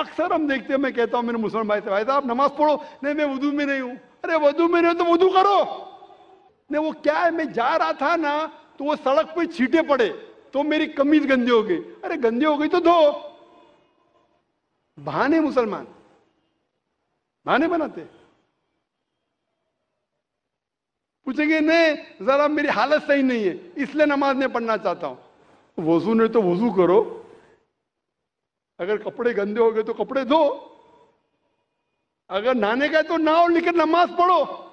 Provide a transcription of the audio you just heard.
अक्सर हम देखते हैं मैं कहता हूं मेरे मुसलमान भाई से भाई साहब नमाज पढ़ो नहीं मैं वधू में नहीं हूं अरे वधू में नहीं तो वधू करो नहीं वो क्या है मैं जा रहा था ना तो वो सड़क पे छीटे पड़े तो मेरी कमीज गंदी हो गई अरे गंदी हो गई तो धो बहाने मुसलमान बहाने बनाते पूछेंगे नहीं जरा मेरी हालत सही नहीं है इसलिए नमाज नहीं पढ़ना चाहता हूं वजू नहीं तो वजू करो अगर कपड़े गंदे हो गए तो कपड़े धो अगर नहाने गए है तो नहाओ लेकिन नमाज पढ़ो